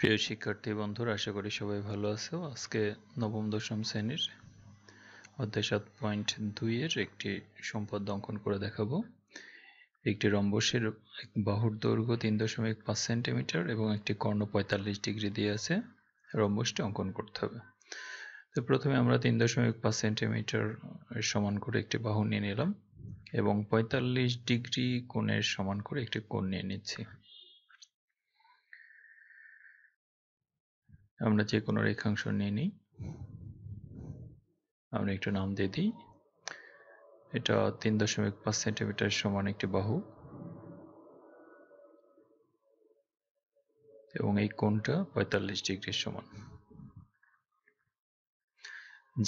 প্রিয় শিক্ষার্থী বন্ধুরা আশা করি সবাই ভালো আছো আজকে নবম দশম শ্রেণীর অধ্যায় সাত পয়েন্ট দুইয়ের একটি সম্পদ অঙ্কন করে দেখাবো একটি রম্বসের বাহুর দৈর্ঘ্য তিন দশমিক পাঁচ সেন্টিমিটার এবং একটি কর্ণ পঁয়তাল্লিশ ডিগ্রি দিয়ে আছে রম্বসটি অঙ্কন করতে হবে তো প্রথমে আমরা তিন দশমিক পাঁচ সেন্টিমিটার সমান করে একটি বাহু নিয়ে নিলাম এবং পঁয়তাল্লিশ ডিগ্রি কোণের সমান করে একটি কোণ নিয়ে নিচ্ছি আমরা যে কোনো রেখাংশ নিয়ে নিই আমরা একটু নাম দিয়ে দিই এটা তিন দশমিক পাঁচ সেন্টিমিটার সমান একটি বাহু এবং এই কোণটা পঁয়তাল্লিশ ডিগ্রির সমান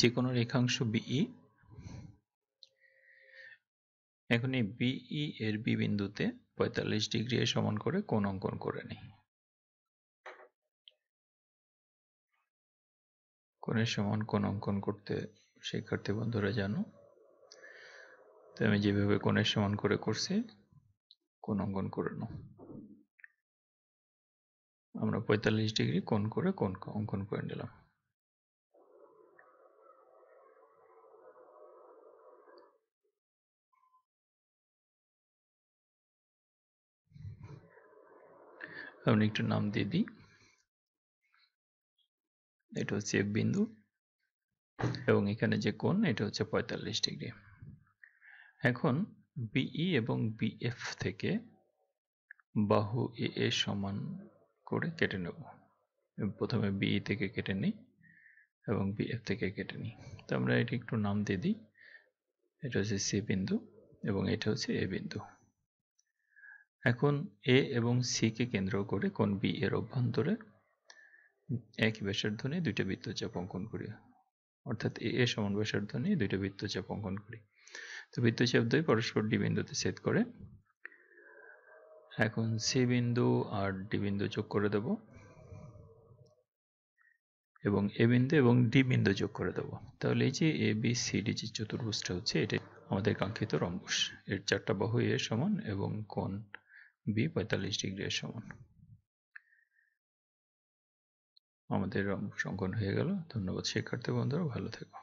যে কোনো রেখাংশ বিই এখন এই বিই এর বি বিন্দুতে পঁয়তাল্লিশ ডিগ্রি সমান করে কোণ অঙ্কন করে নিই অঙ্কনের সমান অঙ্কন অঙ্কন করতে শিক্ষার্থী বন্ধুরা জানো তো আমি যেভাবে কোণের সমান করে করছি কোন অঙ্কন করে নাও আমরা পঁয়তাল্লিশ ডিগ্রি কোন করে কোন অঙ্কন করে নিলাম আমি একটু নাম দিয়ে দিই এটা হচ্ছে এফ বিন্দু এবং এখানে যে কোণ এটা হচ্ছে পঁয়তাল্লিশ ডিগ্রি এখন বিই e এবং বিএফ থেকে বাহু এ এ সমান করে কেটে নেব প্রথমে বিই e থেকে কেটে নিই এবং বিএফ থেকে কেটে নিই তো আমরা এটি একটু নাম দিয়ে দিই এটা হচ্ছে সি বিন্দু এবং এটা হচ্ছে এ বিন্দু এখন এ এবং সিকে কেন্দ্র করে কোন বি এর অভ্যন্তরে একই ব্যাসার্ধ নিয়ে দুইটা বৃত্তচাপ অঙ্কন করি অর্থাৎ এ এ সমান ব্যাসার্ধ নিয়ে দুইটা বৃত্তচাপ অঙ্কন করি তো বৃত্তচাপ দুই পরস্পর ডি বিন্দুতে ছেদ করে এখন সি বিন্দু আর ডি বিন্দু যোগ করে দেব এবং এ বিন্দু এবং ডি বিন্দু যোগ করে দেব তাহলে এই যে এ বি সি ডি যে চতুর্ভুজটা হচ্ছে এটা আমাদের কাঙ্ক্ষিত রম্বস এর চারটা বাহু এ সমান এবং কোণ বি পঁয়তাল্লিশ ডিগ্রি এর সমান আমাদের অঙ্কন হয়ে গেল ধন্যবাদ শিক্ষার্থী বন্ধুরা ভালো থেকো